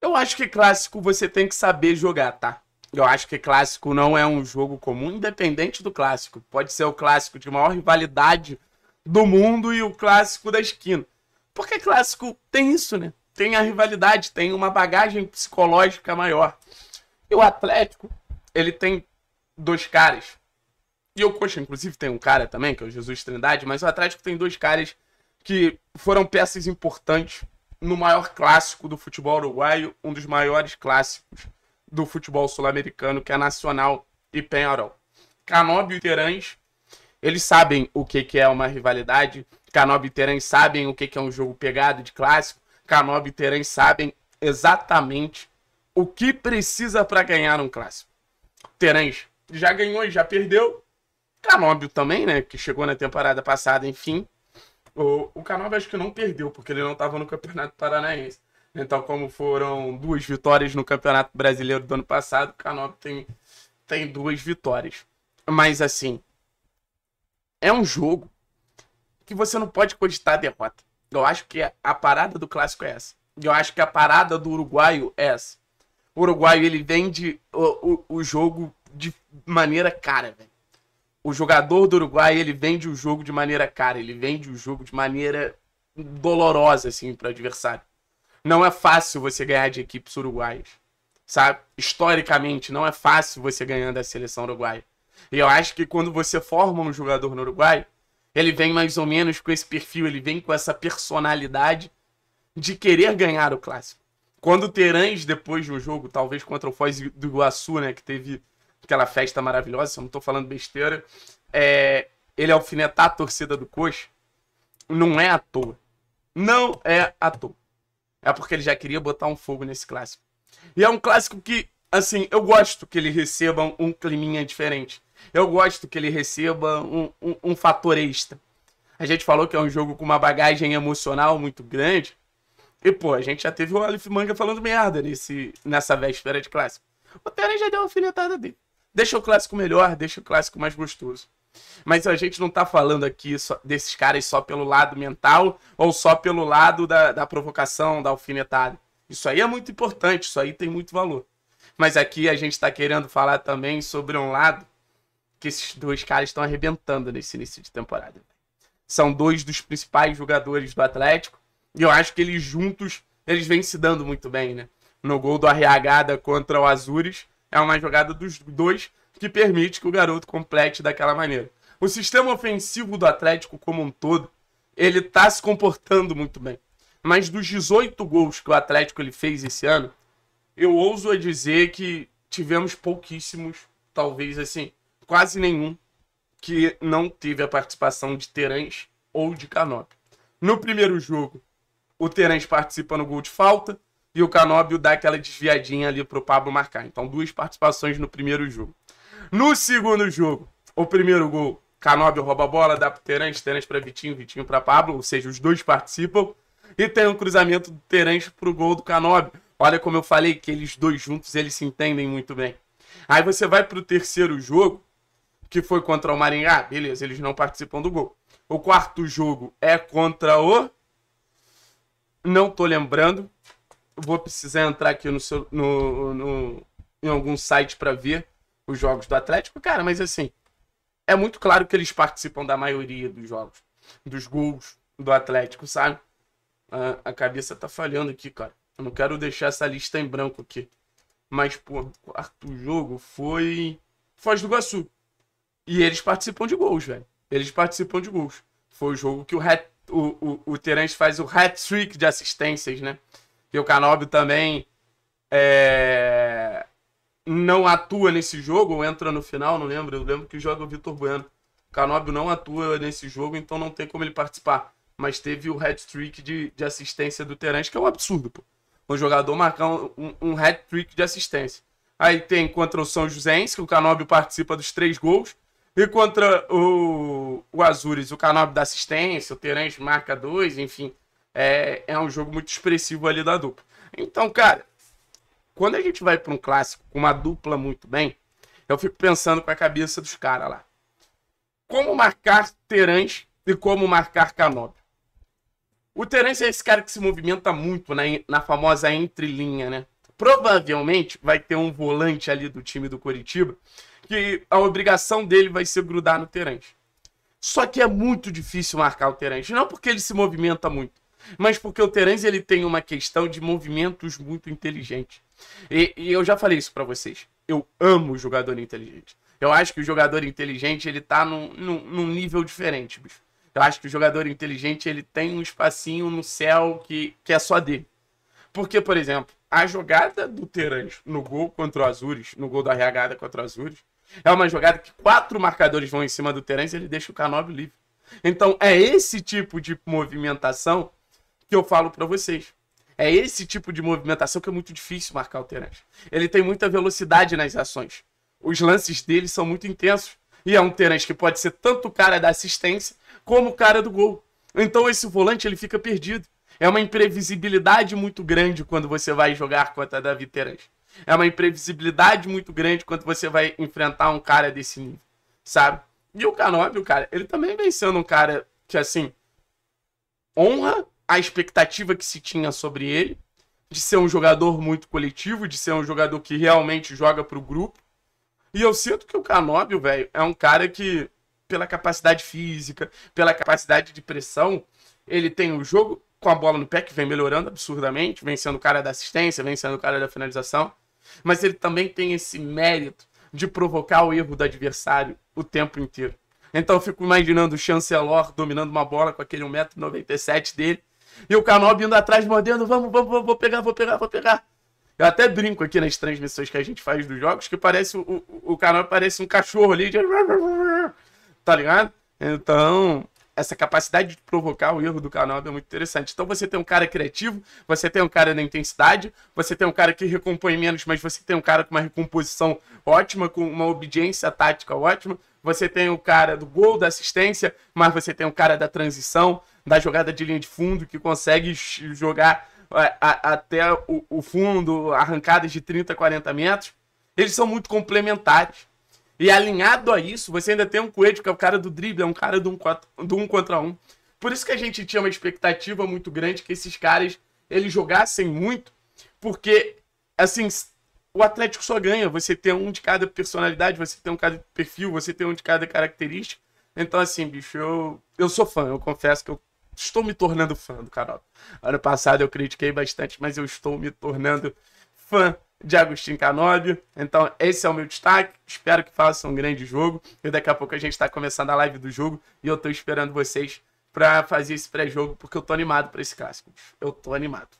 Eu acho que clássico você tem que saber jogar, tá? Eu acho que clássico não é um jogo comum, independente do clássico. Pode ser o clássico de maior rivalidade do mundo e o clássico da esquina. Porque clássico tem isso, né? Tem a rivalidade, tem uma bagagem psicológica maior. E o Atlético, ele tem dois caras. E o Coxa, inclusive, tem um cara também, que é o Jesus Trindade, mas o Atlético tem dois caras que foram peças importantes no maior clássico do futebol uruguaio, um dos maiores clássicos do futebol sul-americano, que é Nacional e Penharol. Canóbio e Terãs, eles sabem o que, que é uma rivalidade, Canóbio e Terãs sabem o que, que é um jogo pegado de clássico, Canóbio e Terãs sabem exatamente o que precisa para ganhar um clássico. Terãs já ganhou e já perdeu, Canóbio também, né, que chegou na temporada passada, enfim, o, o Canova acho que não perdeu, porque ele não estava no Campeonato Paranaense. Então, como foram duas vitórias no Campeonato Brasileiro do ano passado, o Canova tem, tem duas vitórias. Mas, assim, é um jogo que você não pode cogitar a derrota. Eu acho que a parada do clássico é essa. Eu acho que a parada do uruguaio é essa. O uruguaio, ele vende o, o, o jogo de maneira cara, velho o jogador do Uruguai, ele vende o jogo de maneira cara, ele vende o jogo de maneira dolorosa, assim, para o adversário. Não é fácil você ganhar de equipes uruguaias, sabe? Historicamente, não é fácil você ganhar da seleção uruguaia. E eu acho que quando você forma um jogador no Uruguai, ele vem mais ou menos com esse perfil, ele vem com essa personalidade de querer ganhar o clássico. Quando o Terãs, depois de um jogo, talvez contra o Foz do Iguaçu, né, que teve aquela festa maravilhosa, se eu não estou falando besteira, é, ele alfinetar a torcida do Coxa, não é à toa. Não é à toa. É porque ele já queria botar um fogo nesse clássico. E é um clássico que, assim, eu gosto que ele receba um climinha diferente. Eu gosto que ele receba um, um, um fator extra. A gente falou que é um jogo com uma bagagem emocional muito grande. E, pô, a gente já teve o Aleph Manga falando merda nesse, nessa véspera de clássico. O Tênis já deu uma alfinetada dele. Deixa o clássico melhor, deixa o clássico mais gostoso. Mas a gente não tá falando aqui só, desses caras só pelo lado mental ou só pelo lado da, da provocação, da alfinetada. Isso aí é muito importante, isso aí tem muito valor. Mas aqui a gente tá querendo falar também sobre um lado que esses dois caras estão arrebentando nesse início de temporada. São dois dos principais jogadores do Atlético e eu acho que eles juntos, eles vêm se dando muito bem, né? No gol do Arreagada contra o Azures, é uma jogada dos dois que permite que o garoto complete daquela maneira. O sistema ofensivo do Atlético como um todo, ele tá se comportando muito bem. Mas dos 18 gols que o Atlético ele fez esse ano, eu ouso dizer que tivemos pouquíssimos, talvez assim, quase nenhum, que não teve a participação de Terãs ou de Canop. No primeiro jogo, o Terãs participa no gol de falta, e o Canóbio dá aquela desviadinha ali pro Pablo marcar. Então, duas participações no primeiro jogo. No segundo jogo, o primeiro gol, Canóbio rouba a bola, dá pro Terence, Terence para Vitinho, Vitinho para Pablo, ou seja, os dois participam. E tem um cruzamento do Terence pro gol do Canóbio. Olha como eu falei que eles dois juntos, eles se entendem muito bem. Aí você vai pro terceiro jogo, que foi contra o Maringá, beleza, eles não participam do gol. O quarto jogo é contra o não tô lembrando, vou precisar entrar aqui no, seu, no, no em algum site para ver os jogos do Atlético, cara, mas assim, é muito claro que eles participam da maioria dos jogos, dos gols do Atlético, sabe? A, a cabeça tá falhando aqui, cara. Eu não quero deixar essa lista em branco aqui. Mas, pô, o quarto jogo foi Foz do Iguaçu. E eles participam de gols, velho. Eles participam de gols. Foi o jogo que o, hat, o, o, o Terence faz o hat-trick de assistências, né? que o Canobio também é, não atua nesse jogo, ou entra no final, não lembro. Eu lembro que joga o Vitor Bueno. O Canobio não atua nesse jogo, então não tem como ele participar. Mas teve o hat-trick de, de assistência do Terence, que é um absurdo, pô. Um jogador marcar um, um, hat-trick de assistência. Aí tem contra o São Joséense, que o Canobio participa dos três gols. E contra o, o Azures, o Canobio dá assistência, o Terence marca dois, enfim é, é um jogo muito expressivo ali da dupla. Então, cara, quando a gente vai para um clássico com uma dupla muito bem, eu fico pensando com a cabeça dos caras lá. Como marcar Terãs e como marcar Canóbio? O Terence é esse cara que se movimenta muito na, na famosa entrelinha, né? Provavelmente vai ter um volante ali do time do Coritiba que a obrigação dele vai ser grudar no Terence. Só que é muito difícil marcar o Terence, não porque ele se movimenta muito, mas porque o Terence ele tem uma questão de movimentos muito inteligente. E, e eu já falei isso para vocês. Eu amo jogador inteligente. Eu acho que o jogador inteligente ele tá num, num, num nível diferente, bicho. Eu acho que o jogador inteligente ele tem um espacinho no céu que, que é só dele. Porque, por exemplo, a jogada do Terence no gol contra o Azures, no gol da reagada contra o Azures, é uma jogada que quatro marcadores vão em cima do Terence e ele deixa o Canóbio livre. Então, é esse tipo de movimentação que eu falo para vocês. É esse tipo de movimentação que é muito difícil marcar o Terence. Ele tem muita velocidade nas ações. Os lances dele são muito intensos. E é um Terence que pode ser tanto o cara da assistência como o cara do gol. Então esse volante ele fica perdido. É uma imprevisibilidade muito grande quando você vai jogar contra Davi Terence. É uma imprevisibilidade muito grande quando você vai enfrentar um cara desse nível, sabe? E o o cara, ele também vem sendo um cara que, assim, honra a expectativa que se tinha sobre ele, de ser um jogador muito coletivo, de ser um jogador que realmente joga para o grupo. E eu sinto que o Canóbio, velho, é um cara que, pela capacidade física, pela capacidade de pressão, ele tem o jogo com a bola no pé, que vem melhorando absurdamente, vem sendo o cara da assistência, vem sendo o cara da finalização, mas ele também tem esse mérito de provocar o erro do adversário o tempo inteiro. Então eu fico imaginando o chancelor dominando uma bola com aquele 1,97m dele, e o canal indo atrás, mordendo, vamos, vamos, vamos, vou pegar, vou pegar, vou pegar. Eu até brinco aqui nas transmissões que a gente faz dos jogos, que parece o, o, canal parece um cachorro ali, de... tá ligado? Então, essa capacidade de provocar o erro do canal é muito interessante. Então você tem um cara criativo, você tem um cara na intensidade, você tem um cara que recompõe menos, mas você tem um cara com uma recomposição ótima, com uma obediência tática ótima. Você tem o cara do gol, da assistência, mas você tem o um cara da transição da jogada de linha de fundo, que consegue jogar a, é, a, até o, o fundo, arrancadas de 30, 40 metros. Eles são muito complementares. E alinhado a isso, você ainda tem um Coelho, que é o cara do drible, é um cara do um, do um contra um. Por isso que a gente tinha uma expectativa muito grande que esses caras eles jogassem muito, porque, assim, o Atlético só ganha. Você tem um de cada personalidade, você tem um de cada perfil, você tem um de cada característica. Então, assim, bicho, eu, eu sou fã, eu confesso que eu estou me tornando fã do canal. Ano passado eu critiquei bastante, mas eu estou me tornando fã de Agostinho Canóbio. Então, esse é o meu destaque. Espero que façam um grande jogo. E daqui a pouco a gente está começando a live do jogo. E eu estou esperando vocês para fazer esse pré-jogo, porque eu estou animado para esse clássico. Eu estou animado.